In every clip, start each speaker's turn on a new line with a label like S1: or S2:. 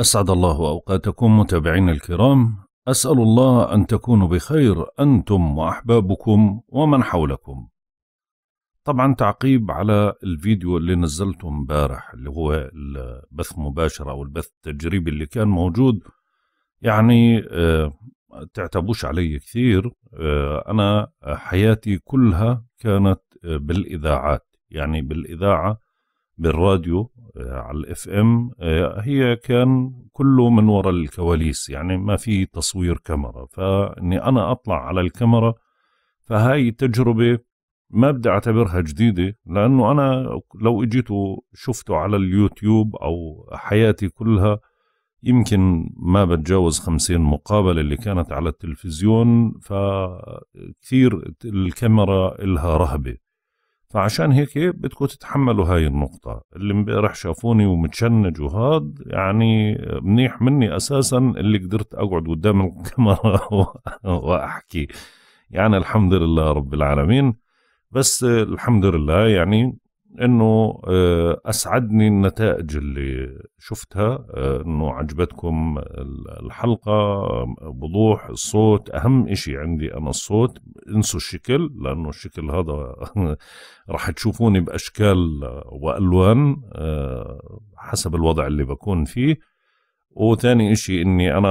S1: أسعد الله أوقاتكم متابعينا الكرام أسأل الله أن تكونوا بخير أنتم وأحبابكم ومن حولكم طبعا تعقيب على الفيديو اللي نزلته امبارح اللي هو البث مباشر أو البث التجريبي اللي كان موجود يعني آه، تعتبوش علي كثير آه، أنا حياتي كلها كانت آه، بالإذاعات يعني بالإذاعة بالراديو آه، على الاف ام آه، هي كان كله من وراء الكواليس يعني ما في تصوير كاميرا فاني انا اطلع على الكاميرا فهاي تجربه ما بدي اعتبرها جديده لانه انا لو اجيت شفته على اليوتيوب او حياتي كلها يمكن ما بتجاوز خمسين مقابلة اللي كانت على التلفزيون فكثير الكاميرا إلها رهبة فعشان هيك بدكم تتحملوا هاي النقطة اللي امبارح شافوني ومتشنج وهاد يعني منيح مني أساسا اللي قدرت أقعد قدام الكاميرا وأحكي يعني الحمد لله رب العالمين بس الحمد لله يعني انه آه، اسعدني النتائج اللي شفتها آه، انه عجبتكم الحلقه بوضوح الصوت اهم إشي عندي انا الصوت انسوا الشكل لانه الشكل هذا راح تشوفوني باشكال آه، والوان حسب الوضع اللي بكون فيه وثاني إشي إني أنا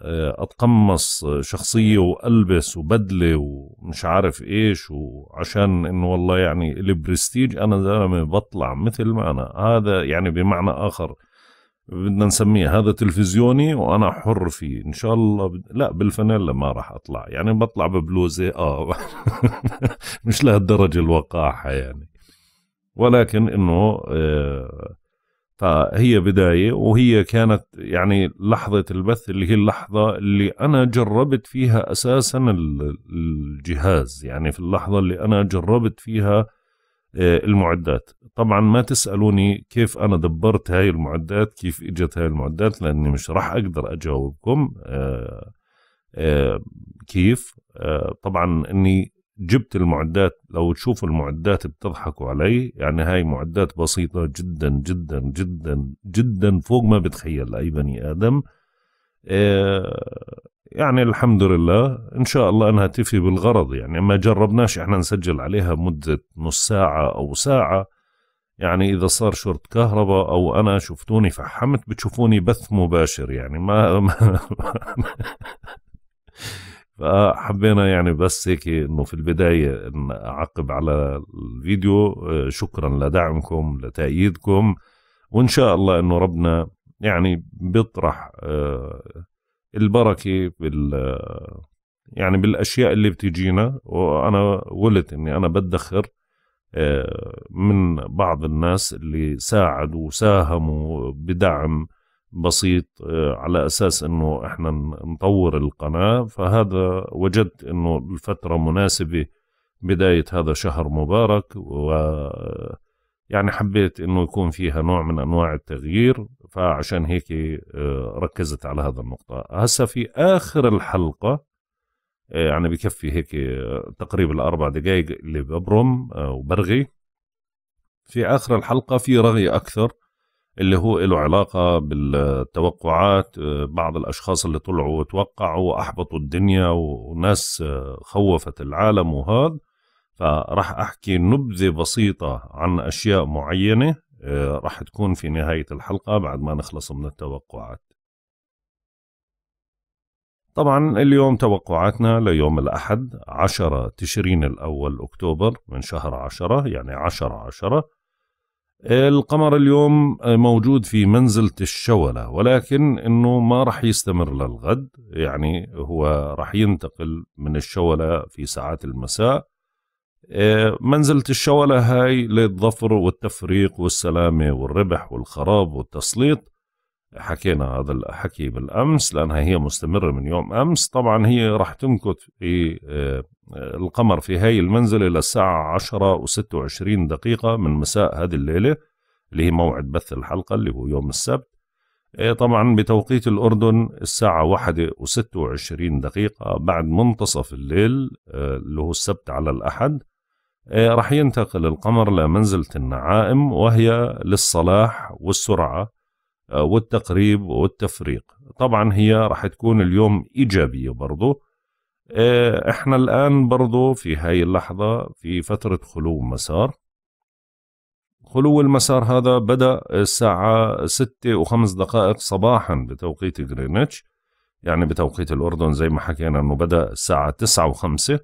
S1: آه، أتقمص شخصية وألبس وبدلة ومش عارف إيش وعشان إنه والله يعني البرستيج أنا زلمة بطلع مثل ما أنا هذا يعني بمعنى آخر بدنا نسميه هذا تلفزيوني وانا حر فيه ان شاء الله ب... لا بالفانيلا ما راح اطلع يعني بطلع ببلوزه اه مش لهالدرجه الوقاحه يعني ولكن انه آه فهي بداية وهي كانت يعني لحظة البث اللي هي اللحظة اللي أنا جربت فيها أساسا الجهاز يعني في اللحظة اللي أنا جربت فيها آه، المعدات طبعا ما تسألوني كيف أنا دبرت هاي المعدات كيف إجت هاي المعدات لأني مش راح أقدر أجاوبكم آه، آه، كيف طبعا أني جبت المعدات لو تشوفوا المعدات بتضحكوا علي يعني هاي معدات بسيطة جدا جدا جدا جدا فوق ما بتخيل أي بني آدم آه، يعني الحمد لله إن شاء الله أنها تفي بالغرض يعني ما جربناش إحنا نسجل عليها مدة نص ساعة أو ساعة يعني إذا صار شرط كهرباء أو أنا شفتوني فحمت بتشوفوني بث مباشر يعني ما, ما فحبينا يعني بس هيك انه في البدايه اعقب على الفيديو آه، شكرا لدعمكم لتأييدكم وان شاء الله انه ربنا يعني بيطرح آه، البركه بال آه، يعني بالاشياء اللي بتجينا وانا قلت اني انا بدخر من بعض الناس اللي ساعدوا وساهموا بدعم بسيط آه، على اساس انه احنا نطور القناه فهذا وجدت انه الفتره مناسبه بدايه هذا شهر مبارك و يعني حبيت انه يكون فيها نوع من انواع التغيير فعشان هيك آه، ركزت على هذا النقطه هسه في اخر الحلقه آه، يعني بكفي هيك تقريبا الاربع دقائق اللي ببرم وبرغي في اخر الحلقه في رغي اكثر اللي هو له علاقة بالتوقعات آه، بعض الأشخاص اللي طلعوا وتوقعوا وأحبطوا الدنيا وناس آه، خوفت العالم وهذا فراح أحكي نبذة بسيطة عن أشياء معينة آه، رح تكون في نهاية الحلقة بعد ما نخلص من التوقعات طبعا اليوم توقعاتنا ليوم الأحد 10 تشرين الأول أكتوبر من شهر 10 يعني 10 10 القمر اليوم موجود في منزلة الشولة ولكن انه ما راح يستمر للغد يعني هو راح ينتقل من الشولة في ساعات المساء آه، منزلة الشولة هاي للظفر والتفريق والسلامة والربح والخراب والتسليط حكينا هذا الحكي بالأمس لأنها هي مستمرة من يوم أمس طبعا هي راح تمكث في آه، القمر في هاي المنزلة للساعة عشرة وستة وعشرين دقيقة من مساء هذه الليلة اللي هي موعد بث الحلقة اللي هو يوم السبت إيه، طبعا بتوقيت الأردن الساعة واحدة وستة وعشرين دقيقة بعد منتصف الليل آه، اللي هو السبت على الأحد إيه، رح ينتقل القمر لمنزلة النعائم وهي للصلاح والسرعة آه، والتقريب والتفريق طبعا هي رح تكون اليوم إيجابية برضو آه، احنا الآن برضو في هاي اللحظة في فترة خلو مسار خلو المسار هذا بدأ الساعة ستة وخمس دقائق صباحا بتوقيت غرينتش يعني بتوقيت الأردن زي ما حكينا أنه بدأ الساعة تسعة وخمسة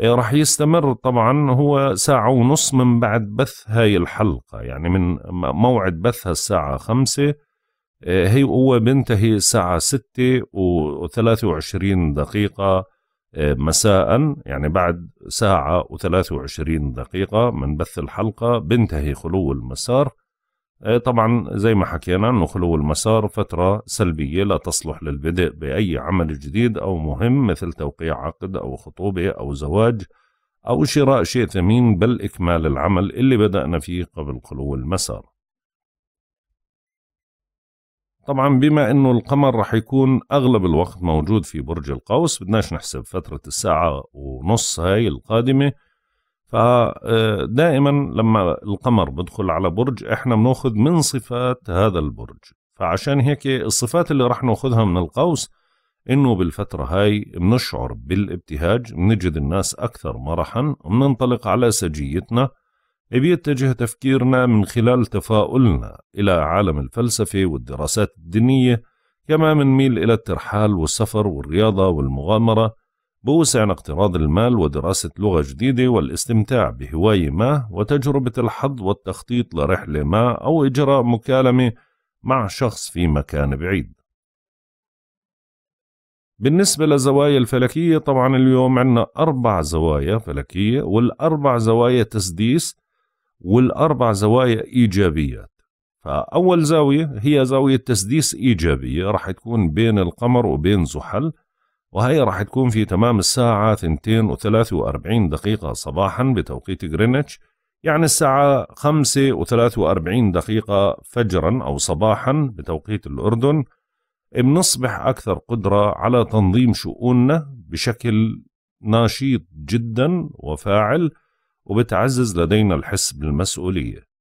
S1: آه، رح يستمر طبعا هو ساعة ونص من بعد بث هاي الحلقة يعني من موعد بثها الساعة خمسة آه، هي هو بنتهي الساعة ستة وثلاثة وعشرين دقيقة مساء يعني بعد ساعة و23 دقيقة من بث الحلقة بنتهي خلو المسار آه، طبعا زي ما حكينا أنه خلو المسار فترة سلبية لا تصلح للبدء بأي عمل جديد أو مهم مثل توقيع عقد أو خطوبة أو زواج أو شراء شيء ثمين بل إكمال العمل اللي بدأنا فيه قبل خلو المسار طبعا بما انه القمر رح يكون اغلب الوقت موجود في برج القوس بدناش نحسب فترة الساعة ونص هاي القادمة فدائما لما القمر بدخل على برج احنا بناخذ من صفات هذا البرج فعشان هيك الصفات اللي رح ناخذها من القوس انه بالفترة هاي بنشعر بالابتهاج بنجد الناس اكثر مرحا بننطلق على سجيتنا بيتجه تفكيرنا من خلال تفاؤلنا إلى عالم الفلسفة والدراسات الدينية كما منميل إلى الترحال والسفر والرياضة والمغامرة بوسعنا اقتراض المال ودراسة لغة جديدة والاستمتاع بهواية ما وتجربة الحظ والتخطيط لرحلة ما أو إجراء مكالمة مع شخص في مكان بعيد بالنسبة للزوايا الفلكية طبعا اليوم عندنا أربع زوايا فلكية والأربع زوايا تسديس والأربع زوايا إيجابيات فأول زاوية هي زاوية تسديس إيجابية راح تكون بين القمر وبين زحل وهي راح تكون في تمام الساعة 2:43 دقيقة صباحا بتوقيت غرينتش يعني الساعة 5:43 دقيقة فجرا أو صباحا بتوقيت الأردن بنصبح أكثر قدرة على تنظيم شؤوننا بشكل نشيط جدا وفاعل وبتعزز لدينا الحس بالمسؤولية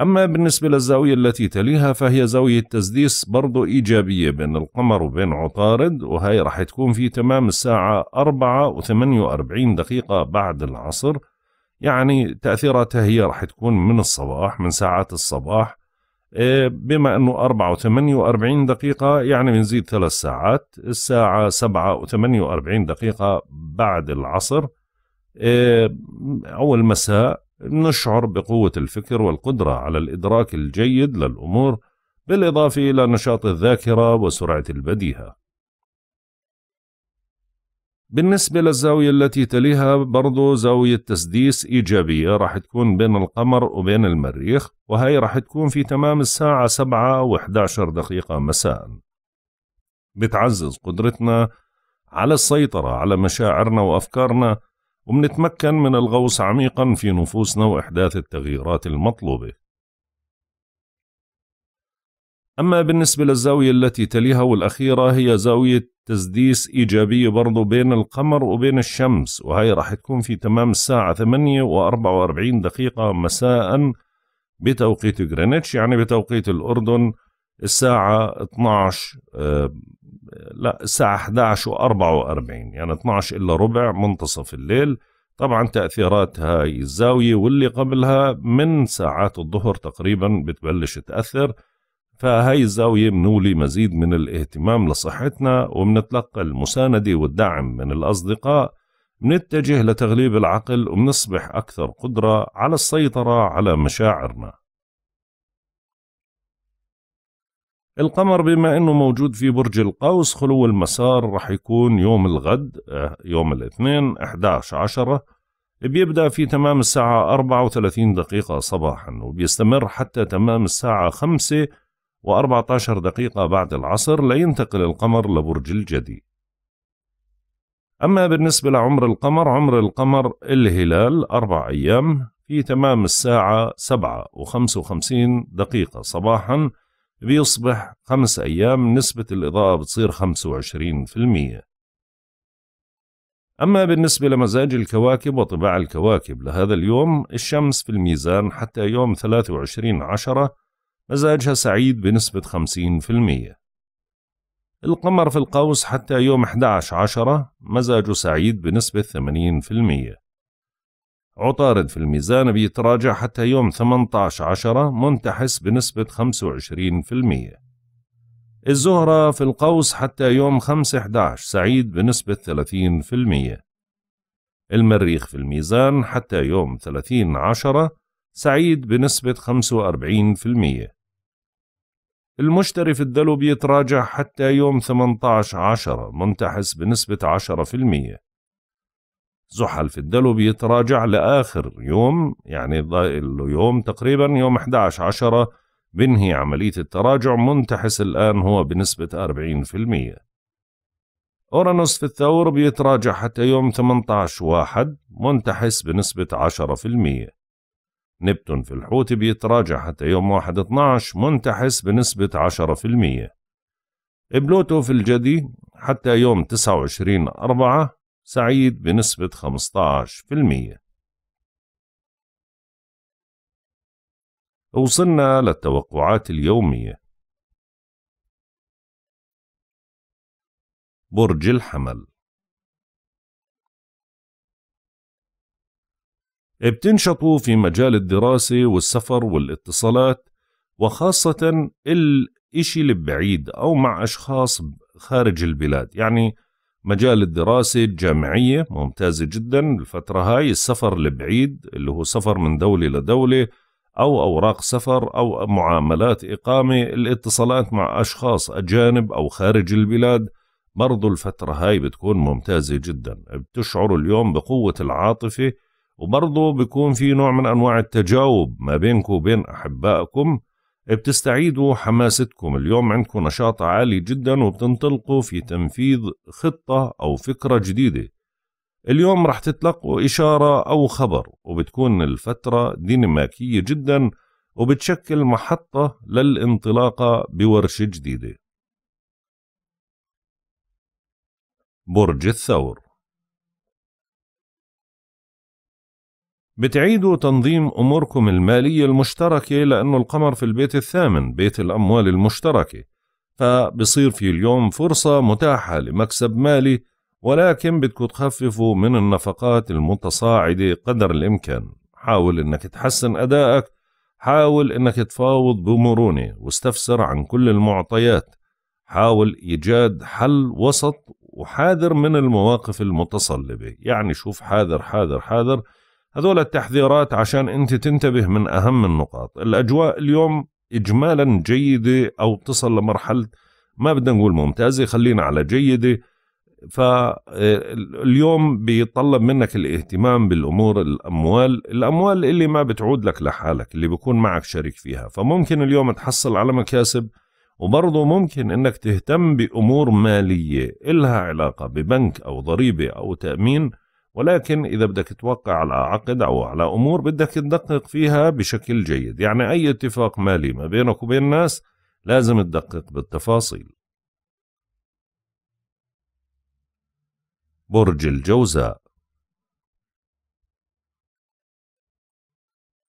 S1: أما بالنسبة للزاوية التي تليها فهي زاوية تسديس برضو إيجابية بين القمر وبين عطارد وهي رح تكون في تمام الساعة 4 و 48 دقيقة بعد العصر يعني تأثيراتها هي رح تكون من الصباح من ساعات الصباح إيه، بما أنه 4 و 48 دقيقة يعني بنزيد ثلاث ساعات الساعة 7 و 48 دقيقة بعد العصر آه، أول مساء نشعر بقوة الفكر والقدرة على الإدراك الجيد للأمور بالإضافة إلى نشاط الذاكرة وسرعة البديهة بالنسبة للزاوية التي تليها برضو زاوية تسديس إيجابية راح تكون بين القمر وبين المريخ وهي راح تكون في تمام الساعة 7 و 11 دقيقة مساء بتعزز قدرتنا على السيطرة على مشاعرنا وأفكارنا وبنتمكن من الغوص عميقا في نفوسنا وإحداث التغييرات المطلوبة أما بالنسبة للزاوية التي تليها والأخيرة هي زاوية تسديس إيجابية برضو بين القمر وبين الشمس وهي راح تكون في تمام الساعة 8 و 44 دقيقة مساء بتوقيت غرينتش يعني بتوقيت الأردن الساعة 12 لا الساعة 11 و44 يعني 12 إلا ربع منتصف الليل طبعا تأثيرات هاي الزاوية واللي قبلها من ساعات الظهر تقريبا بتبلش تأثر فهاي الزاوية منولي مزيد من الاهتمام لصحتنا ومنتلقى المساندة والدعم من الأصدقاء منتجه لتغليب العقل ومنصبح أكثر قدرة على السيطرة على مشاعرنا القمر بما انه موجود في برج القوس خلو المسار راح يكون يوم الغد آه، يوم الاثنين 11 10 بيبدأ في تمام الساعة 34 دقيقة صباحا وبيستمر حتى تمام الساعة 5 و14 دقيقة بعد العصر لينتقل القمر لبرج الجدي أما بالنسبة لعمر القمر عمر القمر الهلال أربع أيام في تمام الساعة 7 و55 دقيقة صباحاً بيصبح خمس أيام نسبة الإضاءة بتصير 25% أما بالنسبة لمزاج الكواكب وطباع الكواكب لهذا اليوم الشمس في الميزان حتى يوم 23 عشرة مزاجها سعيد بنسبة 50% القمر في القوس حتى يوم 11 عشرة مزاجه سعيد بنسبة 80% عطارد في الميزان بيتراجع حتى يوم 18 عشرة منتحس بنسبة 25% الزهرة في القوس حتى يوم 5 11 سعيد بنسبة 30% المريخ في الميزان حتى يوم 30 عشرة سعيد بنسبة 45% المشتري في الدلو بيتراجع حتى يوم 18 عشرة منتحس بنسبة 10% زحل في الدلو بيتراجع لآخر يوم يعني له يوم تقريبا يوم 11 عشرة بنهي عملية التراجع منتحس الآن هو بنسبة 40% أورانوس في الثور بيتراجع حتى يوم 18 واحد منتحس بنسبة 10% نبتون في الحوت بيتراجع حتى يوم 1 12 منتحس بنسبة 10% بلوتو في الجدي حتى يوم 29 أربعة سعيد بنسبة 15%
S2: وصلنا للتوقعات اليومية برج الحمل
S1: بتنشطوا في مجال الدراسة والسفر والاتصالات وخاصة الإشي البعيد أو مع أشخاص خارج البلاد يعني مجال الدراسة الجامعية ممتازة جدا الفترة هاي السفر لبعيد اللي هو سفر من دولة لدولة أو أوراق سفر أو معاملات إقامة الاتصالات مع أشخاص أجانب أو خارج البلاد برضو الفترة هاي بتكون ممتازة جدا بتشعر اليوم بقوة العاطفة وبرضو بيكون في نوع من أنواع التجاوب ما بينكم وبين أحبائكم بتستعيدوا حماستكم اليوم عندكم نشاط عالي جدا وبتنطلقوا في تنفيذ خطة أو فكرة جديدة اليوم رح تتلقوا إشارة أو خبر وبتكون الفترة ديناميكية جدا وبتشكل محطة للانطلاقة
S2: بورشة جديدة برج الثور بتعيدوا
S1: تنظيم أموركم المالية المشتركة لأنه القمر في البيت الثامن بيت الأموال المشتركة فبصير في اليوم فرصة متاحة لمكسب مالي ولكن بدكم تخففوا من النفقات المتصاعدة قدر الإمكان حاول أنك تحسن أدائك حاول أنك تفاوض بمرونة واستفسر عن كل المعطيات حاول إيجاد حل وسط وحاذر من المواقف المتصلبة يعني شوف حاذر حاذر حاذر هذول التحذيرات عشان أنت تنتبه من أهم النقاط الأجواء اليوم إجمالا جيدة أو تصل لمرحلة ما بدنا نقول ممتازة خلينا على جيدة فاليوم آه، بيطلب منك الاهتمام بالأمور الأموال الأموال اللي ما بتعود لك لحالك اللي بيكون معك شريك فيها فممكن اليوم تحصل على مكاسب وبرضه ممكن انك تهتم بامور ماليه إلها علاقه ببنك او ضريبه او تامين ولكن إذا بدك توقع على عقد أو على أمور بدك تدقق فيها بشكل جيد يعني أي اتفاق مالي ما بينك وبين الناس
S2: لازم تدقق بالتفاصيل برج الجوزاء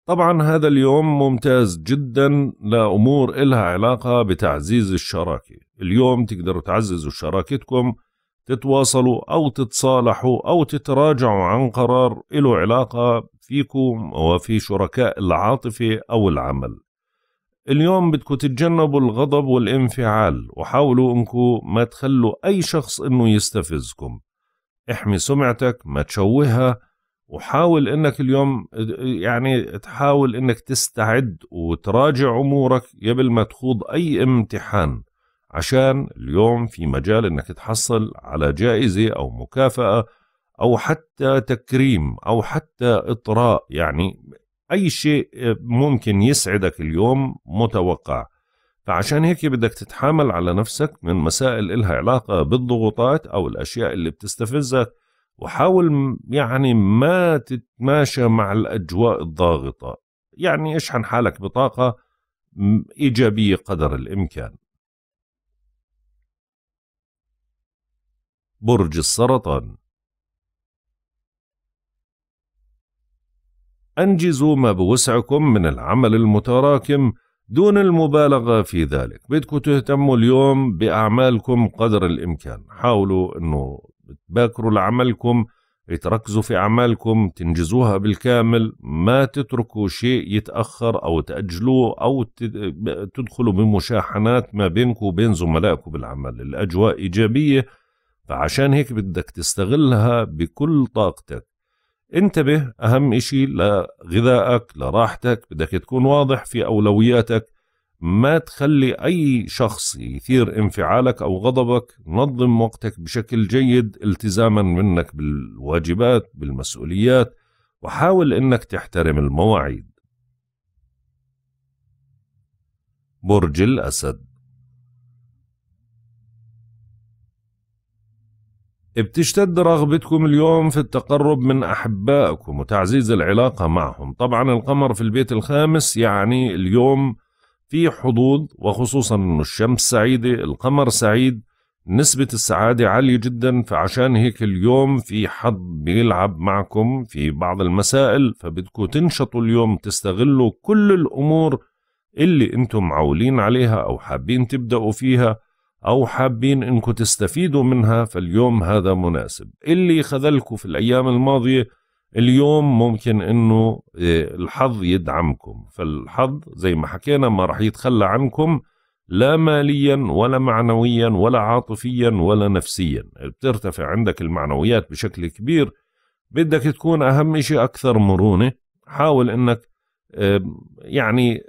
S1: طبعا هذا اليوم ممتاز جدا لأمور إلها علاقة بتعزيز الشراكة اليوم تقدروا تعززوا شراكتكم تتواصلوا أو تتصالحوا أو تتراجعوا عن قرار له علاقة فيكم وفي شركاء العاطفة أو العمل اليوم بدكم تتجنبوا الغضب والانفعال وحاولوا انكم ما تخلوا أي شخص انه يستفزكم احمي سمعتك ما تشوهها وحاول انك اليوم يعني تحاول انك تستعد وتراجع امورك قبل ما تخوض اي امتحان عشان اليوم في مجال انك تحصل على جائزه او مكافاه او حتى تكريم او حتى اطراء يعني اي شيء ممكن يسعدك اليوم متوقع فعشان هيك بدك تتحامل على نفسك من مسائل إلها علاقة بالضغوطات أو الأشياء اللي بتستفزك وحاول يعني ما تتماشى مع الأجواء الضاغطة يعني اشحن حالك بطاقة إيجابية قدر
S2: الإمكان برج السرطان
S1: أنجزوا ما بوسعكم من العمل المتراكم دون المبالغة في ذلك بدكم تهتموا اليوم بأعمالكم قدر الإمكان حاولوا أنه تباكروا لعملكم تركزوا في أعمالكم تنجزوها بالكامل ما تتركوا شيء يتأخر أو تأجلوه أو تدخلوا بمشاحنات ما بينكم وبين زملائكم بالعمل الأجواء إيجابية فعشان هيك بدك تستغلها بكل طاقتك انتبه أهم إشي لغذائك لراحتك بدك تكون واضح في أولوياتك ما تخلي أي شخص يثير انفعالك أو غضبك نظم وقتك بشكل جيد التزاما منك بالواجبات بالمسؤوليات وحاول أنك تحترم المواعيد برج الأسد بتشتد رغبتكم اليوم في التقرب من أحبائكم وتعزيز العلاقة معهم طبعا القمر في البيت الخامس يعني اليوم في حظوظ وخصوصا أن الشمس سعيدة القمر سعيد نسبة السعادة عالية جدا فعشان هيك اليوم في حظ بيلعب معكم في بعض المسائل فبدكم تنشطوا اليوم تستغلوا كل الأمور اللي انتم معولين عليها أو حابين تبدأوا فيها أو حابين إنكم تستفيدوا منها فاليوم هذا مناسب اللي خذلكم في الأيام الماضية اليوم ممكن إنه آه، الحظ يدعمكم فالحظ زي ما حكينا ما رح يتخلى عنكم لا ماليا ولا معنويا ولا عاطفيا ولا نفسيا بترتفع عندك المعنويات بشكل كبير بدك تكون أهم شيء أكثر مرونة حاول إنك آه، يعني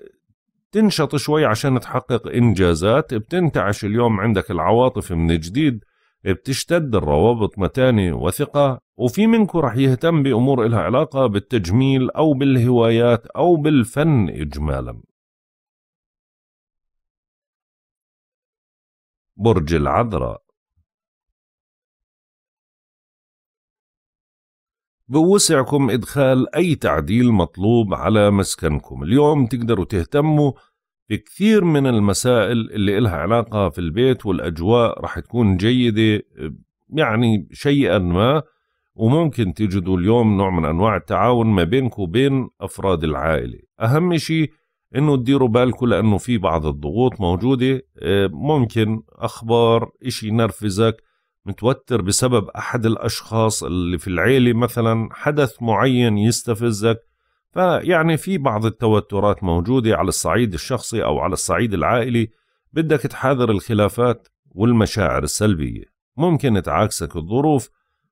S1: تنشط شوي عشان تحقق إنجازات بتنتعش اليوم عندك العواطف من جديد بتشتد الروابط متانة وثقة وفي منكم رح يهتم بأمور إلها علاقة بالتجميل أو
S2: بالهوايات أو بالفن إجمالا برج العذراء بوسعكم إدخال أي تعديل
S1: مطلوب على مسكنكم اليوم تقدروا تهتموا في كثير من المسائل اللي إلها علاقة في البيت والأجواء رح تكون جيدة يعني شيئا ما وممكن تجدوا اليوم نوع من أنواع التعاون ما بينكم وبين أفراد العائلة أهم شيء انه تديروا بالكم لانه في بعض الضغوط موجوده آه، ممكن اخبار اشي ينرفزك متوتر بسبب احد الاشخاص اللي في العيله مثلا حدث معين يستفزك فيعني في بعض التوترات موجودة على الصعيد الشخصي أو على الصعيد العائلي بدك تحاذر الخلافات والمشاعر السلبية ممكن تعاكسك الظروف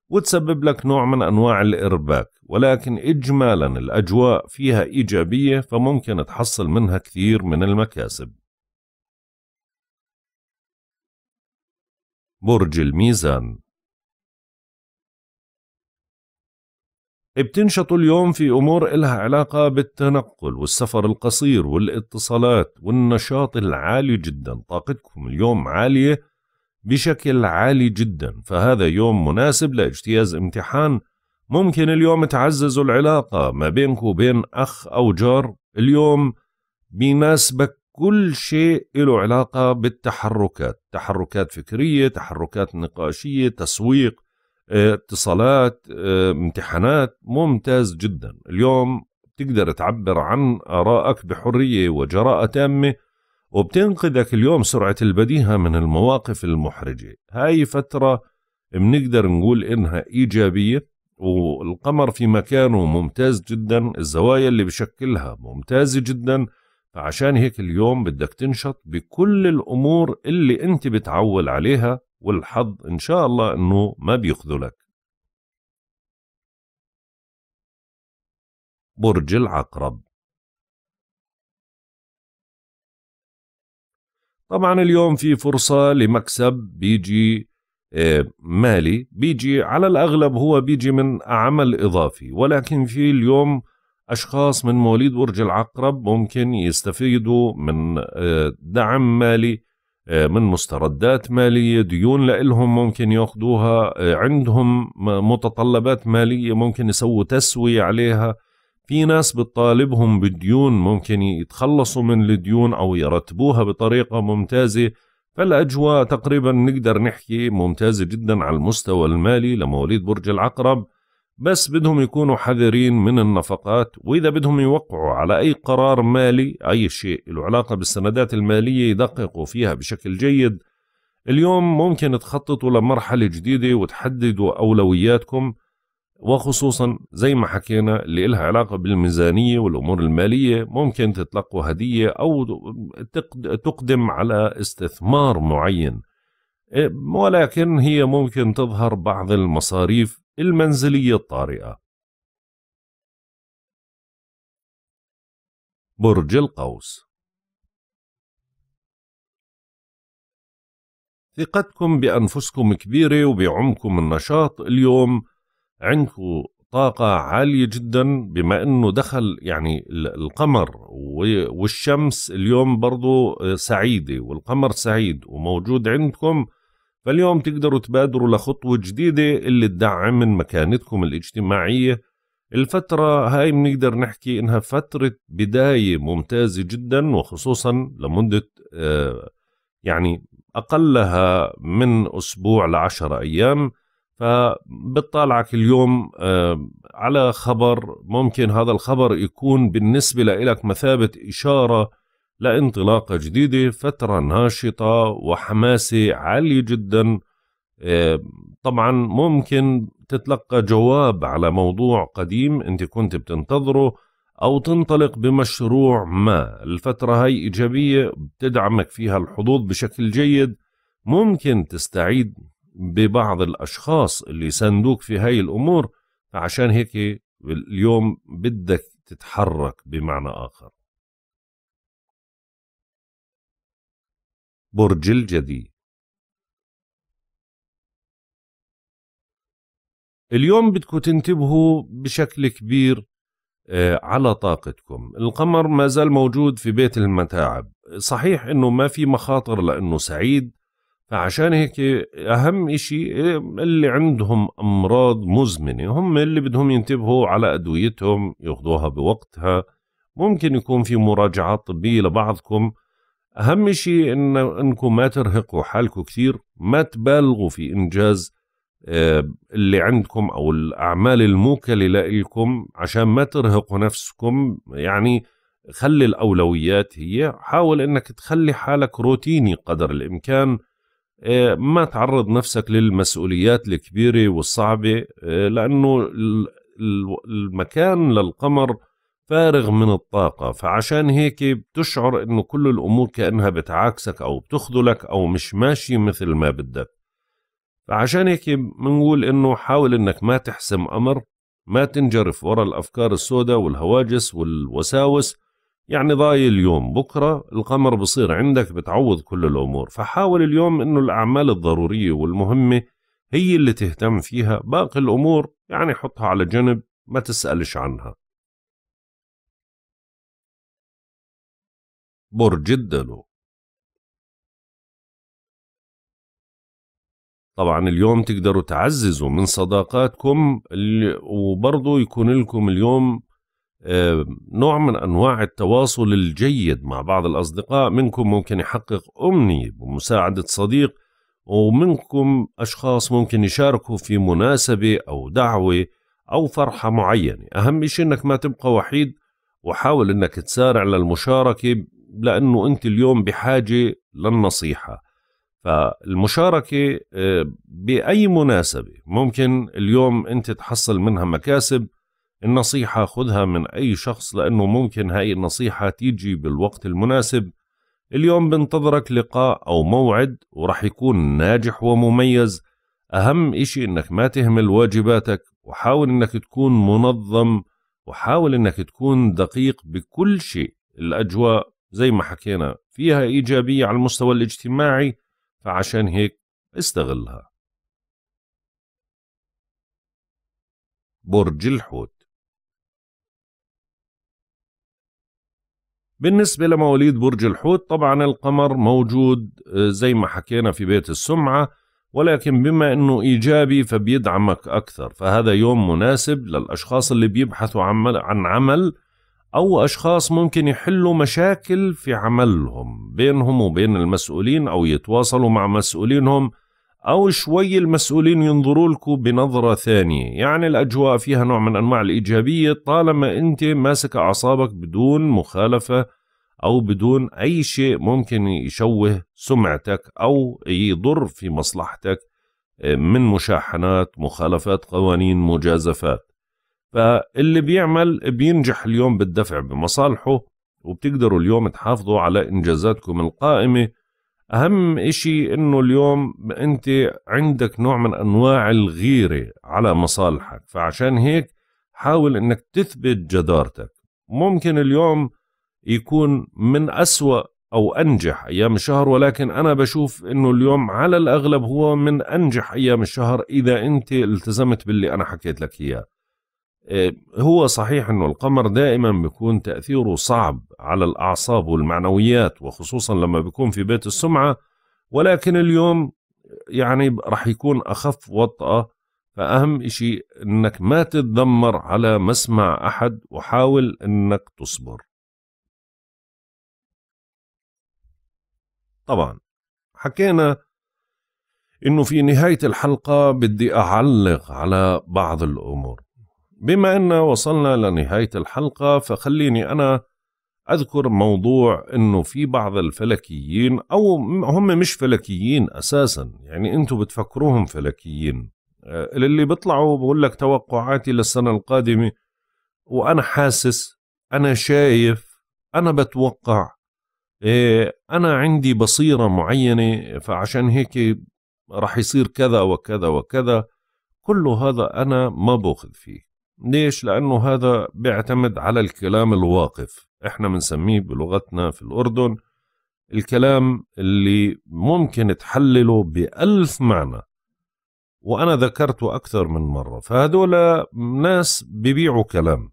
S1: وتسبب لك نوع من أنواع الإرباك ولكن إجمالا الأجواء فيها إيجابية فممكن تحصل منها كثير من المكاسب
S2: برج الميزان بتنشطوا اليوم في أمور إلها علاقة
S1: بالتنقل والسفر القصير والاتصالات والنشاط العالي جدا طاقتكم اليوم عالية بشكل عالي جدا فهذا يوم مناسب لاجتياز امتحان ممكن اليوم تعززوا العلاقة ما بينك وبين أخ أو جار اليوم بيناسبك كل شيء له علاقة بالتحركات تحركات فكرية تحركات نقاشية تسويق آه، اتصالات آه، امتحانات ممتاز جدا اليوم بتقدر تعبر عن آرائك بحرية وجراءة تامة وبتنقذك اليوم سرعة البديهة من المواقف المحرجة هاي فترة بنقدر نقول إنها إيجابية والقمر في مكانه ممتاز جدا الزوايا اللي بشكلها ممتازة جدا فعشان هيك اليوم بدك تنشط بكل الأمور اللي أنت بتعول عليها والحظ إن شاء الله إنه ما بيخذلك
S2: برج العقرب طبعا اليوم في فرصة لمكسب بيجي آه، مالي بيجي
S1: على الأغلب هو بيجي من عمل إضافي ولكن في اليوم أشخاص من مواليد برج العقرب ممكن يستفيدوا من آه، دعم مالي آه، من مستردات مالية ديون لإلهم ممكن يأخذوها آه، عندهم متطلبات مالية ممكن يسووا تسوية عليها في ناس بتطالبهم بديون ممكن يتخلصوا من الديون أو يرتبوها بطريقة ممتازة فالأجواء تقريبا نقدر نحكي ممتازة جدا على المستوى المالي لمواليد برج العقرب بس بدهم يكونوا حذرين من النفقات وإذا بدهم يوقعوا على أي قرار مالي أي شيء له علاقة بالسندات المالية يدققوا فيها بشكل جيد اليوم ممكن تخططوا لمرحلة جديدة وتحددوا أولوياتكم وخصوصا زي ما حكينا اللي إلها علاقة بالميزانية والأمور المالية ممكن تتلقوا هدية أو تقدم على استثمار معين إيه، ولكن هي ممكن تظهر بعض
S2: المصاريف المنزلية الطارئة برج القوس ثقتكم بأنفسكم كبيرة وبعمكم النشاط
S1: اليوم عندكم طاقة عالية جدا بما أنه دخل يعني القمر والشمس اليوم برضو آه، سعيدة والقمر سعيد وموجود عندكم فاليوم تقدروا تبادروا لخطوة جديدة اللي تدعم من مكانتكم الاجتماعية الفترة هاي بنقدر نحكي انها فترة بداية ممتازة جدا وخصوصا لمدة آه، يعني أقلها من أسبوع لعشرة أيام فبتطالعك اليوم آه، على خبر ممكن هذا الخبر يكون بالنسبة لك مثابة إشارة لانطلاقة جديدة فترة ناشطة وحماسة عالية جدا آه، طبعا ممكن تتلقى جواب على موضوع قديم انت كنت بتنتظره او تنطلق بمشروع ما الفترة هاي ايجابية بتدعمك فيها الحظوظ بشكل جيد ممكن تستعيد ببعض الاشخاص اللي سندوك في هاي الامور فعشان هيك اليوم بدك تتحرك
S2: بمعنى اخر برج الجدي
S1: اليوم بدكم تنتبهوا بشكل كبير آه، على طاقتكم القمر ما زال موجود في بيت المتاعب صحيح انه ما في مخاطر لانه سعيد فعشان هيك اهم اشي آه، اللي عندهم امراض مزمنة هم اللي بدهم ينتبهوا على ادويتهم ياخذوها بوقتها ممكن يكون في مراجعات طبية لبعضكم أهم شيء إن إنكم ما ترهقوا حالكم كثير ما تبالغوا في إنجاز آه، اللي عندكم أو الأعمال الموكلة لكم عشان ما ترهقوا نفسكم يعني خلي الأولويات هي حاول إنك تخلي حالك روتيني قدر الإمكان آه، ما تعرض نفسك للمسؤوليات الكبيرة والصعبة آه، لأنه المكان للقمر فارغ من الطاقة فعشان هيك بتشعر انه كل الامور كأنها بتعاكسك او بتخذلك او مش ماشي مثل ما بدك فعشان هيك بنقول انه حاول انك ما تحسم امر ما تنجرف ورا الافكار السوداء والهواجس والوساوس يعني ضاي اليوم بكرة القمر بصير عندك بتعوض كل الامور فحاول اليوم انه الاعمال الضرورية والمهمة هي اللي تهتم فيها
S2: باقي الامور يعني حطها على جنب ما تسألش عنها بر جدا طبعا اليوم تقدروا تعززوا من
S1: صداقاتكم وبرضه يكون لكم اليوم آه، نوع من أنواع التواصل الجيد مع بعض الأصدقاء منكم ممكن يحقق أمنية بمساعدة صديق ومنكم أشخاص ممكن يشاركوا في مناسبة أو دعوة أو فرحة معينة أهم شيء أنك ما تبقى وحيد وحاول أنك تسارع للمشاركة لانه انت اليوم بحاجه للنصيحه فالمشاركه آه، باي مناسبه ممكن اليوم انت تحصل منها مكاسب النصيحه خذها من اي شخص لانه ممكن هاي النصيحه تيجي بالوقت المناسب اليوم بنتظرك لقاء او موعد ورح يكون ناجح ومميز اهم اشي انك ما تهمل واجباتك وحاول انك تكون منظم وحاول انك تكون دقيق بكل شيء الاجواء زي ما حكينا فيها إيجابية على المستوى
S2: الاجتماعي فعشان هيك استغلها برج الحوت
S1: بالنسبة لمواليد برج الحوت طبعا القمر موجود آه، زي ما حكينا في بيت السمعة ولكن بما انه ايجابي فبيدعمك اكثر فهذا يوم مناسب للاشخاص اللي بيبحثوا عن عمل أو أشخاص ممكن يحلوا مشاكل في عملهم بينهم وبين المسؤولين أو يتواصلوا مع مسؤولينهم أو شوي المسؤولين ينظروا لكم بنظرة ثانية يعني الأجواء فيها نوع من أنواع الإيجابية طالما أنت ماسك أعصابك بدون مخالفة أو بدون أي شيء ممكن يشوه سمعتك أو يضر في مصلحتك آه، من مشاحنات مخالفات قوانين مجازفات فاللي بيعمل بينجح اليوم بالدفع بمصالحه وبتقدروا اليوم تحافظوا على إنجازاتكم القائمة أهم إشي إنه اليوم أنت عندك نوع من أنواع الغيرة على مصالحك فعشان هيك حاول إنك تثبت جدارتك ممكن اليوم يكون من أسوأ أو أنجح أيام الشهر ولكن أنا بشوف إنه اليوم على الأغلب هو من أنجح أيام الشهر إذا أنت التزمت باللي أنا حكيت لك إياه آه، هو صحيح أنه القمر دائما بيكون تأثيره صعب على الأعصاب والمعنويات وخصوصا لما بيكون في بيت السمعة ولكن اليوم يعني رح يكون أخف وطأة فأهم إشي أنك ما تتذمر على مسمع أحد وحاول أنك
S2: تصبر طبعا حكينا أنه في نهاية الحلقة بدي أعلق
S1: على بعض الأمور بما أن وصلنا لنهاية الحلقة فخليني أنا أذكر موضوع أنه في بعض الفلكيين أو هم مش فلكيين أساسا يعني أنتم بتفكروهم فلكيين آه، اللي بيطلعوا بقول لك توقعاتي للسنة القادمة وأنا حاسس أنا شايف أنا بتوقع إيه، أنا عندي بصيرة معينة فعشان هيك رح يصير كذا وكذا وكذا كل هذا أنا ما بأخذ فيه ليش؟ لأنه هذا بيعتمد على الكلام الواقف إحنا بنسميه بلغتنا في الأردن الكلام اللي ممكن تحلله بألف معنى وأنا ذكرته أكثر من مرة فهذولا ناس ببيعوا كلام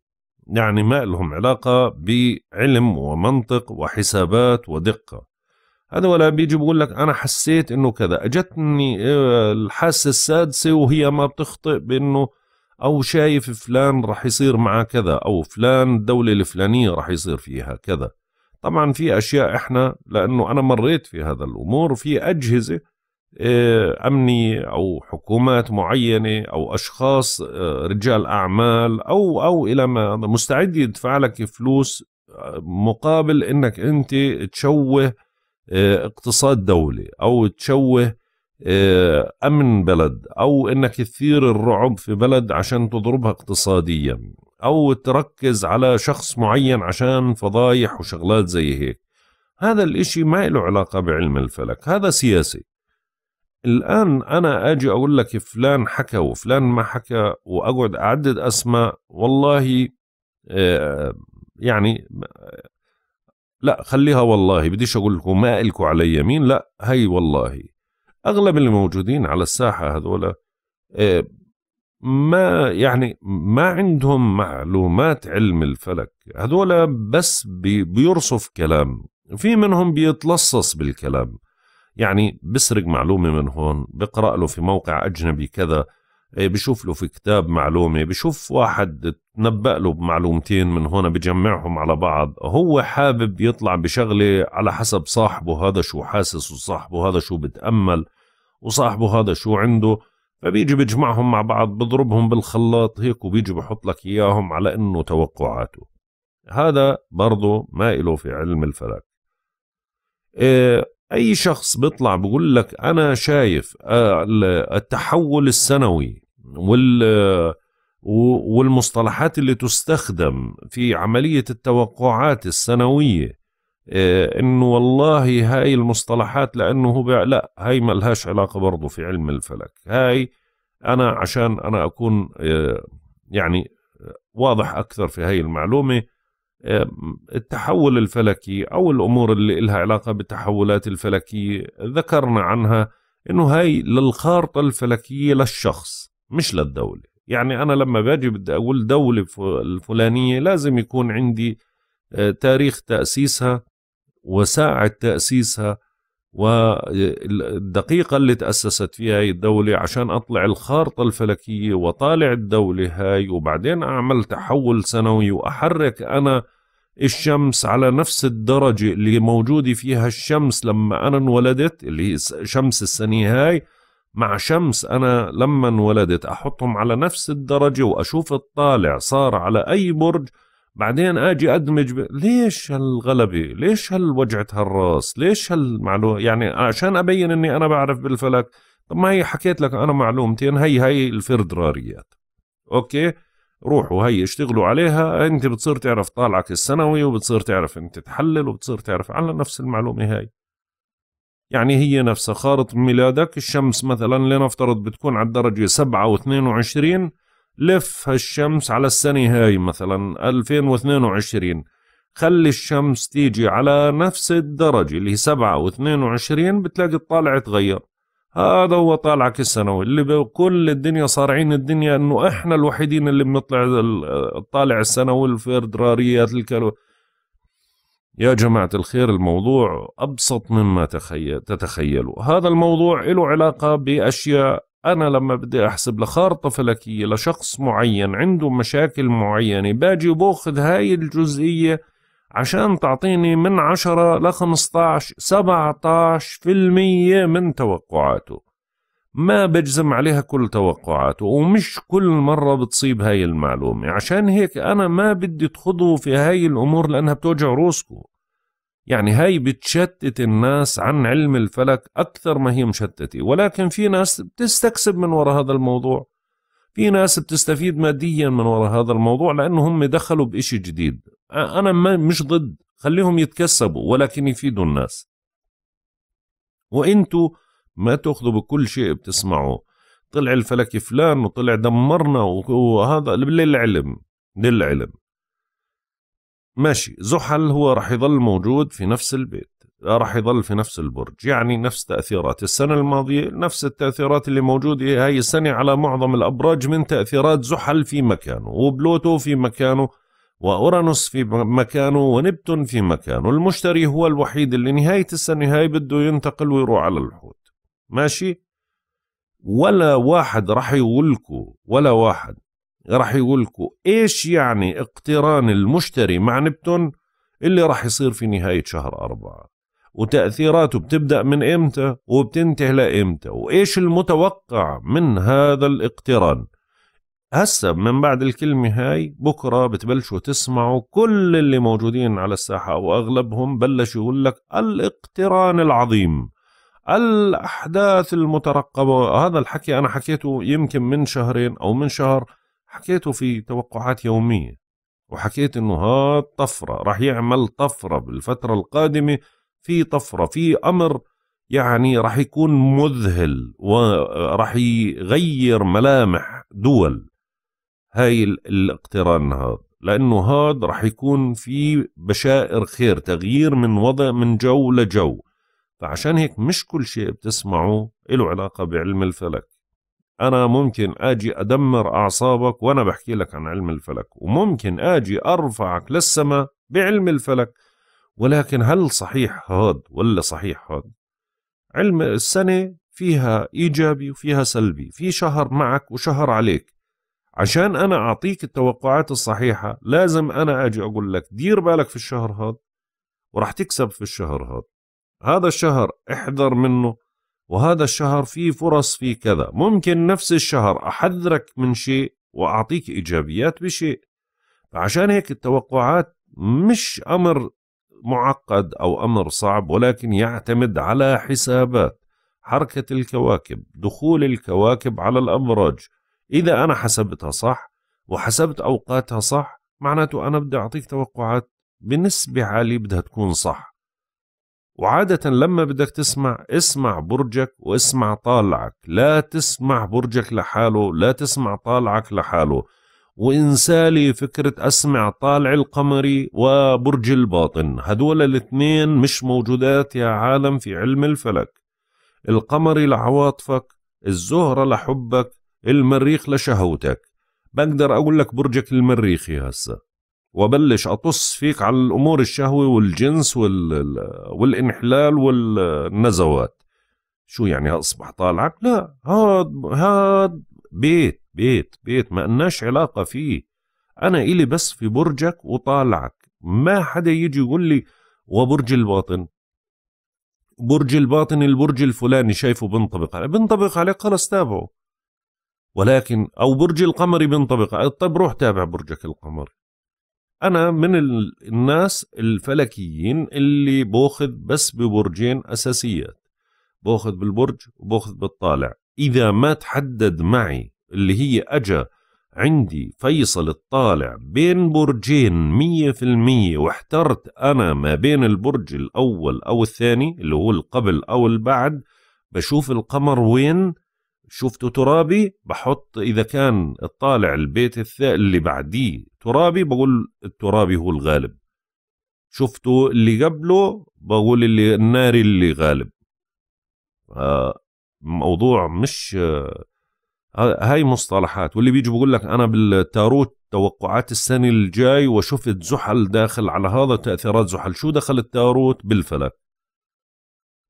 S1: يعني ما لهم علاقة بعلم ومنطق وحسابات ودقة هذا ولا بيجي بقول لك أنا حسيت إنه كذا أجتني آه، الحاسة السادسة وهي ما بتخطئ بإنه أو شايف فلان رح يصير معه كذا أو فلان الدولة الفلانية رح يصير فيها كذا طبعا في أشياء إحنا لأنه أنا مريت في هذا الأمور في أجهزة آه، أمني أو حكومات معينة أو أشخاص آه، رجال أعمال أو أو إلى ما مستعد يدفع لك فلوس آه، مقابل إنك أنت تشوه اقتصاد دولة أو تشوه آه، أمن بلد أو أنك تثير الرعب في بلد عشان تضربها اقتصاديا أو تركز على شخص معين عشان فضايح وشغلات زي هيك هذا الإشي ما له علاقة بعلم الفلك هذا سياسي الآن أنا أجي أقول لك فلان حكى وفلان ما حكى وأقعد أعدد أسماء والله آه، يعني لا خليها والله بديش أقول لكم ما إلكوا على يمين لا هي والله اغلب اللي موجودين على الساحه هذولا آه، ما يعني ما عندهم معلومات علم الفلك هذولا بس بيرصف كلام في منهم بيتلصص بالكلام يعني بسرق معلومة من هون بقرأ له في موقع أجنبي كذا آه، بشوف له في كتاب معلومة بشوف واحد تنبأ له بمعلومتين من هون بجمعهم على بعض هو حابب يطلع بشغلة على حسب صاحبه هذا شو حاسس وصاحبه هذا شو بتأمل وصاحبه هذا شو عنده فبيجي بيجمعهم مع بعض بضربهم بالخلاط هيك وبيجي بحط لك إياهم على إنه توقعاته هذا برضه ما إله في علم الفلك إيه، أي شخص بيطلع بقول لك أنا شايف آه، التحول السنوي وال والمصطلحات اللي تستخدم في عملية التوقعات السنوية آه، انه والله هاي المصطلحات لانه هو لا هاي ما لهاش علاقه برضه في علم الفلك هاي انا عشان انا اكون آه، يعني آه، واضح اكثر في هاي المعلومه التحول الفلكي او الامور اللي لها علاقه بالتحولات الفلكيه ذكرنا عنها انه هاي للخارطه الفلكيه للشخص مش للدوله يعني انا لما باجي بدي اقول دوله الفلانيه لازم يكون عندي تاريخ تاسيسها وساعد تأسيسها والدقيقة اللي تأسست فيها هاي الدولة عشان أطلع الخارطة الفلكية وطالع الدولة هاي وبعدين أعمل تحول سنوي وأحرك أنا الشمس على نفس الدرجة اللي موجودة فيها الشمس لما أنا انولدت اللي هي شمس السنة هاي مع شمس أنا لما انولدت أحطهم على نفس الدرجة وأشوف الطالع صار على أي برج بعدين اجي ادمج ب... ليش هالغلبه؟ ليش هالوجعة هالراس؟ ليش هالمعلومه؟ يعني عشان ابين اني انا بعرف بالفلك طب ما هي حكيت لك انا معلومتين هي هي الفردراريات اوكي روحوا هي اشتغلوا عليها انت بتصير تعرف طالعك السنوي وبتصير تعرف انت تحلل وبتصير تعرف على نفس المعلومه هاي يعني هي نفسها خارطة ميلادك الشمس مثلا لنفترض بتكون على الدرجة 27 و22 لف هالشمس على السنة هاي مثلا 2022 خلي الشمس تيجي على نفس الدرجة اللي هي 7 و22 بتلاقي الطالع تغير هذا هو طالعك السنوي اللي بكل الدنيا صارعين الدنيا انه احنا الوحيدين اللي بنطلع الطالع السنوي الفيردراريات الكلو يا جماعة الخير الموضوع أبسط مما تتخيلوا هذا الموضوع له علاقة بأشياء أنا لما بدي أحسب لخارطة فلكية لشخص معين عنده مشاكل معينة باجي وباخذ هاي الجزئية عشان تعطيني من 10 ل 15 17 في المية من توقعاته ما بجزم عليها كل توقعاته ومش كل مرة بتصيب هاي المعلومة عشان هيك أنا ما بدي تخضوا في هاي الأمور لأنها بتوجع روسكم يعني هاي بتشتت الناس عن علم الفلك أكثر ما هي مشتتة ولكن في ناس بتستكسب من وراء هذا الموضوع في ناس بتستفيد ماديا من وراء هذا الموضوع لأنه هم دخلوا بإشي جديد أنا مش ضد خليهم يتكسبوا ولكن يفيدوا الناس وانتوا ما تاخذوا بكل شيء بتسمعوا طلع الفلك فلان وطلع دمرنا وهذا للعلم للعلم ماشي زحل هو راح يظل موجود في نفس البيت راح يظل في نفس البرج يعني نفس تأثيرات السنة الماضية نفس التأثيرات اللي موجودة هاي السنة على معظم الأبراج من تأثيرات زحل في مكانه وبلوتو في مكانه وأورانوس في مكانه ونبتون في مكانه المشتري هو الوحيد اللي نهاية السنة هاي بده ينتقل ويروح على الحوت ماشي ولا واحد راح يولكوا ولا واحد راح يقول لكم ايش يعني اقتران المشتري مع نبتون اللي راح يصير في نهاية شهر أربعة وتأثيراته بتبدأ من إمتى وبتنتهي لإمتى وإيش المتوقع من هذا الاقتران هسا من بعد الكلمة هاي بكرة بتبلشوا تسمعوا كل اللي موجودين على الساحة وأغلبهم بلشوا يقول لك الاقتران العظيم الأحداث المترقبة هذا الحكي أنا حكيته يمكن من شهرين أو من شهر حكيته في توقعات يومية وحكيت انه ها طفرة راح يعمل طفرة بالفترة القادمة في طفرة في امر يعني راح يكون مذهل وراح يغير ملامح دول هاي الاقتران هذا لانه هذا راح يكون في بشائر خير تغيير من وضع من جو لجو فعشان هيك مش كل شيء بتسمعه له علاقة بعلم الفلك أنا ممكن أجي أدمر أعصابك وأنا بحكي لك عن علم الفلك وممكن أجي أرفعك للسماء بعلم الفلك ولكن هل صحيح هاد ولا صحيح هاد علم السنة فيها إيجابي وفيها سلبي في شهر معك وشهر عليك عشان أنا أعطيك التوقعات الصحيحة لازم أنا أجي أقول لك دير بالك في الشهر هاد ورح تكسب في الشهر هاد هذا الشهر احذر منه وهذا الشهر فيه فرص في كذا ممكن نفس الشهر أحذرك من شيء وأعطيك إيجابيات بشيء فعشان هيك التوقعات مش أمر معقد أو أمر صعب ولكن يعتمد على حسابات حركة الكواكب دخول الكواكب على الأبراج إذا أنا حسبتها صح وحسبت أوقاتها صح معناته أنا بدي أعطيك توقعات بنسبة عالية بدها تكون صح وعادة لما بدك تسمع اسمع برجك واسمع طالعك لا تسمع برجك لحاله لا تسمع طالعك لحاله وإنسالي فكرة أسمع طالع القمري وبرج الباطن هدول الاثنين مش موجودات يا عالم في علم الفلك القمري لعواطفك الزهرة لحبك المريخ لشهوتك بقدر أقول لك برجك المريخي هسه وبلش اطص فيك على الامور الشهوه والجنس وال... والانحلال والنزوات شو يعني اصبح طالعك لا هاد هاد بيت بيت بيت ما قلناش علاقه فيه انا الي بس في برجك وطالعك ما حدا يجي يقول لي وبرج الباطن برج الباطن البرج الفلاني شايفه بنطبق عليه بنطبق عليه خلص تابعه ولكن او برج القمري بنطبق طب روح تابع برجك القمري انا من الناس الفلكيين اللي باخذ بس ببرجين اساسيات باخذ بالبرج وباخذ بالطالع اذا ما تحدد معي اللي هي اجا عندي فيصل الطالع بين برجين مية في المية واحترت أنا ما بين البرج الأول أو الثاني اللي هو القبل أو البعد بشوف القمر وين شفتوا ترابي بحط اذا كان الطالع البيت الثاني اللي بعديه ترابي بقول الترابي هو الغالب شفتوا اللي قبله بقول اللي الناري اللي غالب آه موضوع مش آه هاي مصطلحات واللي بيجي بقول لك انا بالتاروت توقعات السنه الجاي وشفت زحل داخل على هذا تاثيرات زحل شو دخل التاروت بالفلك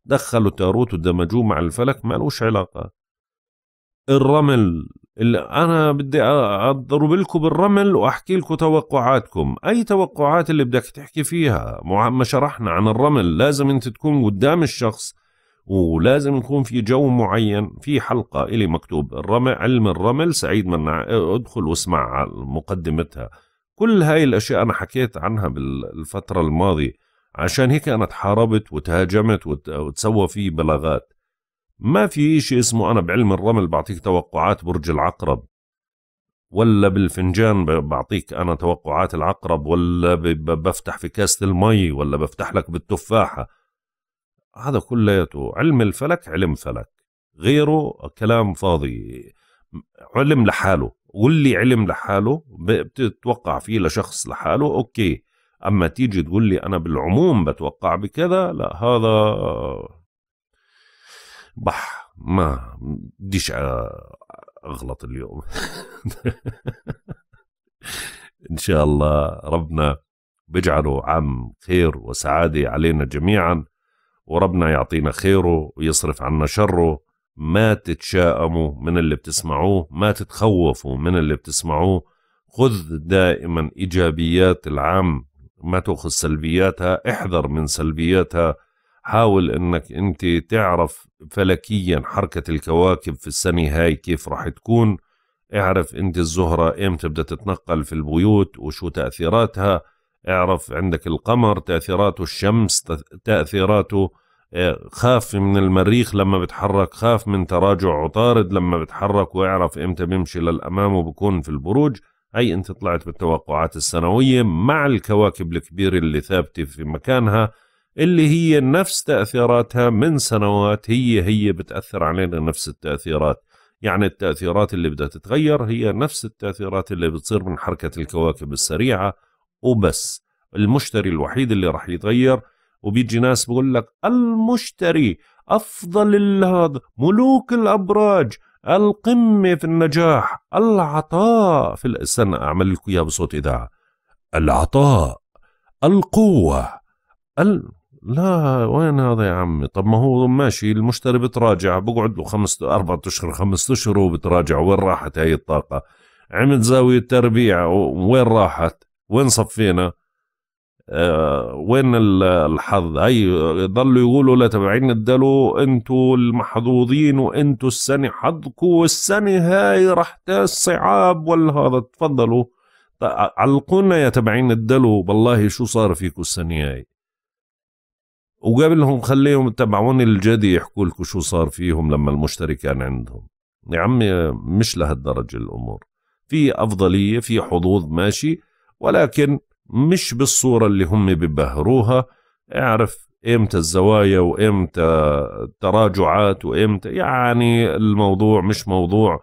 S1: دخلوا تاروت ودمجوه مع الفلك ما لوش علاقه الرمل اللي انا بدي اضرب لكم بالرمل واحكي لكم توقعاتكم اي توقعات اللي بدك تحكي فيها ما شرحنا عن الرمل لازم انت تكون قدام الشخص ولازم يكون في جو معين في حلقة إلي مكتوب الرمل علم الرمل سعيد من ادخل واسمع مقدمتها كل هاي الأشياء أنا حكيت عنها بالفترة الماضية عشان هيك أنا تحاربت وتهاجمت وتسوى في بلاغات ما في إشي اسمه أنا بعلم الرمل بعطيك توقعات برج العقرب ولا بالفنجان بعطيك أنا توقعات العقرب ولا بفتح في كاسة المي ولا بفتح لك بالتفاحة هذا كلياته علم الفلك علم فلك غيره كلام فاضي علم لحاله واللي علم لحاله بتتوقع فيه لشخص لحاله أوكي أما تيجي تقول لي أنا بالعموم بتوقع بكذا لا هذا بح ما بديش اغلط اليوم ان شاء الله ربنا بيجعله عام خير وسعاده علينا جميعا وربنا يعطينا خيره ويصرف عنا شره ما تتشائموا من اللي بتسمعوه ما تتخوفوا من اللي بتسمعوه خذ دائما إيجابيات العام ما تأخذ سلبياتها احذر من سلبياتها حاول انك انت تعرف فلكيا حركة الكواكب في السنة هاي كيف راح تكون اعرف انت الزهرة امتى بدها تتنقل في البيوت وشو تأثيراتها اعرف عندك القمر تأثيراته الشمس تأثيراته آه، خاف من المريخ لما بتحرك خاف من تراجع عطارد لما بتحرك واعرف امتى بيمشي للأمام وبكون في البروج هي انت طلعت بالتوقعات السنوية مع الكواكب الكبيرة اللي ثابتة في مكانها اللي هي نفس تأثيراتها من سنوات هي هي بتأثر علينا نفس التأثيرات يعني التأثيرات اللي بدها تتغير هي نفس التأثيرات اللي بتصير من حركة الكواكب السريعة وبس المشتري الوحيد اللي راح يتغير وبيجي ناس بقول لك المشتري أفضل هذا ملوك الأبراج القمة في النجاح العطاء في استنى أعمل لكم إياها بصوت إذاعة العطاء القوة ال... لا وين هذا يا عمي طب ما هو ماشي المشتري بتراجع بقعد له خمس أربعة أشهر خمسة أشهر وبتراجع وين راحت هاي الطاقة عمل زاوية تربيع وين راحت وين صفينا آه وين الحظ هي ضلوا يقولوا لا تبعين الدلو انتو المحظوظين وانتو السنة حظكم والسنة هاي راح الصعاب ولا هذا تفضلوا علقونا يا تبعين الدلو بالله شو صار فيكم السنة هاي وقابلهم خليهم تبعون الجدي يحكوا لكم شو صار فيهم لما المشتري كان عندهم يا عمي مش لهالدرجة الأمور في أفضلية في حظوظ ماشي ولكن مش بالصورة اللي هم ببهروها اعرف امتى الزوايا وامتى التراجعات وامتى يعني الموضوع مش موضوع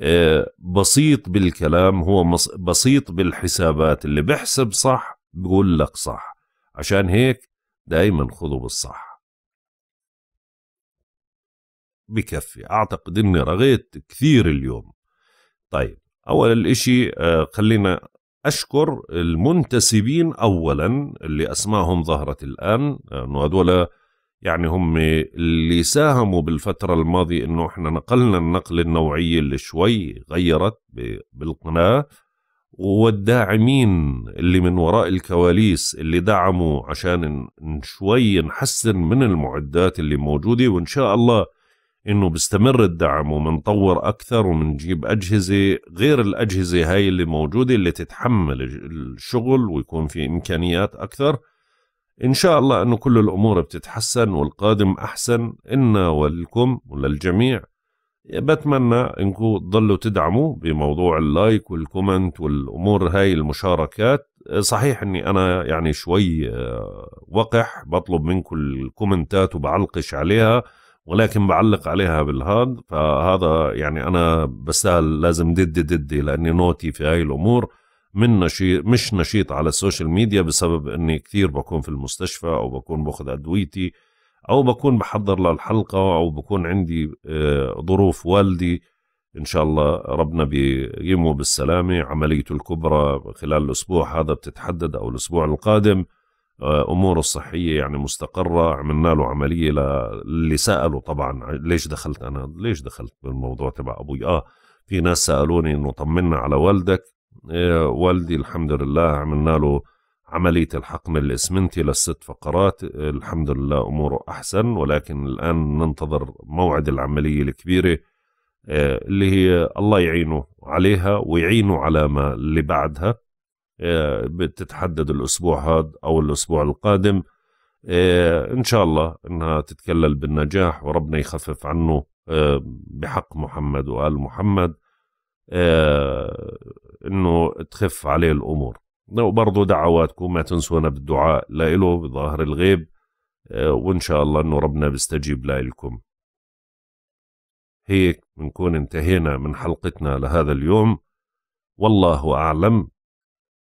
S1: آه، بسيط بالكلام هو بسيط بالحسابات اللي بحسب صح بقول لك صح عشان هيك دايما خذوا بالصح بكفي أعتقد أني رغيت كثير اليوم طيب أول الإشي آه، خلينا أشكر المنتسبين أولا اللي أسمائهم ظهرت الآن آه، أنه هذول يعني هم اللي ساهموا بالفترة الماضية أنه إحنا نقلنا النقل النوعية اللي شوي غيرت بالقناة والداعمين اللي من وراء الكواليس اللي دعموا عشان شوي نحسن من المعدات اللي موجودة وإن شاء الله إنه بيستمر الدعم ومنطور أكثر ومنجيب أجهزة غير الأجهزة هاي اللي موجودة اللي تتحمل الشغل ويكون في إمكانيات أكثر إن شاء الله إنه كل الأمور بتتحسن والقادم أحسن إنا ولكم وللجميع بتمنى انكم تضلوا تدعموا بموضوع اللايك والكومنت والامور هاي المشاركات آه، صحيح اني انا يعني شوي آه، وقح بطلب منكم الكومنتات وبعلقش عليها ولكن بعلق عليها بالهاد فهذا يعني انا بسال لازم دد ددي لاني نوتي في هاي الامور من نشيط مش نشيط على السوشيال ميديا بسبب اني كثير بكون في المستشفى او بكون باخذ ادويتي او بكون بحضر للحلقه او بكون عندي آه، ظروف والدي ان شاء الله ربنا بيقيمه بالسلامه عمليته الكبرى خلال الاسبوع هذا بتتحدد او الاسبوع القادم آه، اموره الصحيه يعني مستقره عملنا له عمليه للي سالوا طبعا ليش دخلت انا ليش دخلت بالموضوع تبع ابوي اه في ناس سالوني انه طمنا على والدك آه، والدي الحمد لله عملنا له عملية الحقن الإسمنتي للست فقرات الحمد لله أموره أحسن ولكن الآن ننتظر موعد العملية الكبيرة آه، اللي هي الله يعينه عليها ويعينه على ما اللي بعدها آه، بتتحدد الأسبوع هذا أو الأسبوع القادم آه، إن شاء الله إنها تتكلل بالنجاح وربنا يخفف عنه بحق محمد وآل محمد إنه تخف عليه الأمور وبرضه دعواتكم ما تنسونا بالدعاء لإله بظاهر الغيب آه، وإن شاء الله أنه ربنا بيستجيب لإلكم هيك بنكون انتهينا من حلقتنا لهذا اليوم والله أعلم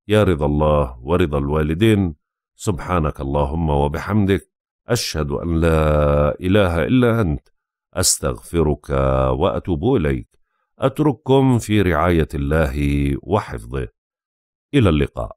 S1: يا رضا الله ورضا الوالدين سبحانك اللهم وبحمدك أشهد أن لا إله إلا أنت أستغفرك وأتوب إليك أترككم في رعاية الله
S2: وحفظه إلى اللقاء